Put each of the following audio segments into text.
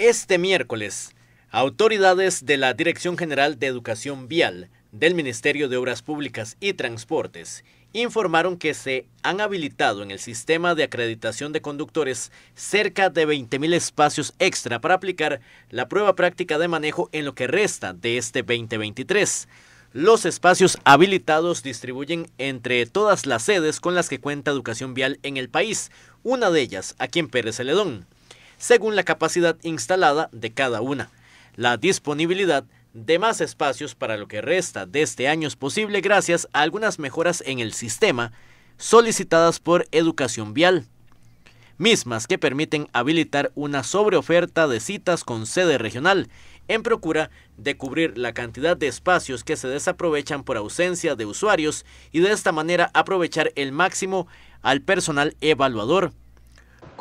Este miércoles, autoridades de la Dirección General de Educación Vial del Ministerio de Obras Públicas y Transportes informaron que se han habilitado en el sistema de acreditación de conductores cerca de 20.000 espacios extra para aplicar la prueba práctica de manejo en lo que resta de este 2023. Los espacios habilitados distribuyen entre todas las sedes con las que cuenta Educación Vial en el país, una de ellas aquí en Pérez Celedón según la capacidad instalada de cada una. La disponibilidad de más espacios para lo que resta de este año es posible gracias a algunas mejoras en el sistema solicitadas por Educación Vial, mismas que permiten habilitar una sobreoferta de citas con sede regional en procura de cubrir la cantidad de espacios que se desaprovechan por ausencia de usuarios y de esta manera aprovechar el máximo al personal evaluador.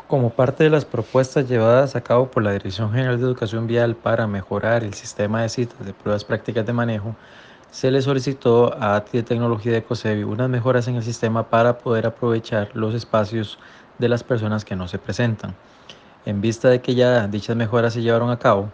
Como parte de las propuestas llevadas a cabo por la Dirección General de Educación Vial para mejorar el sistema de citas de pruebas prácticas de manejo, se le solicitó a ATI de Tecnología de COSEBI unas mejoras en el sistema para poder aprovechar los espacios de las personas que no se presentan. En vista de que ya dichas mejoras se llevaron a cabo,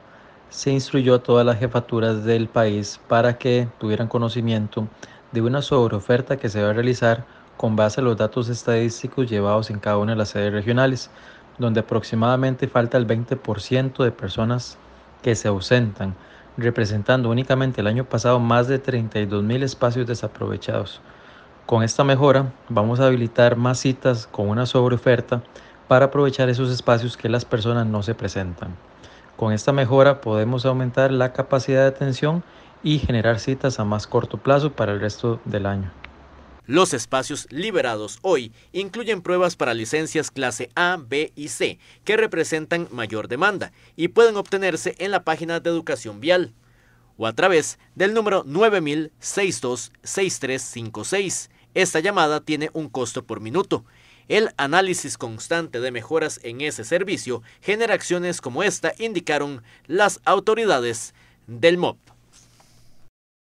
se instruyó a todas las jefaturas del país para que tuvieran conocimiento de una sobreoferta que se va a realizar con base a los datos estadísticos llevados en cada una de las sedes regionales, donde aproximadamente falta el 20% de personas que se ausentan, representando únicamente el año pasado más de 32.000 espacios desaprovechados. Con esta mejora vamos a habilitar más citas con una sobreoferta para aprovechar esos espacios que las personas no se presentan. Con esta mejora podemos aumentar la capacidad de atención y generar citas a más corto plazo para el resto del año. Los espacios liberados hoy incluyen pruebas para licencias clase A, B y C, que representan mayor demanda y pueden obtenerse en la página de Educación Vial o a través del número 962-6356. Esta llamada tiene un costo por minuto. El análisis constante de mejoras en ese servicio genera acciones como esta, indicaron las autoridades del MOP.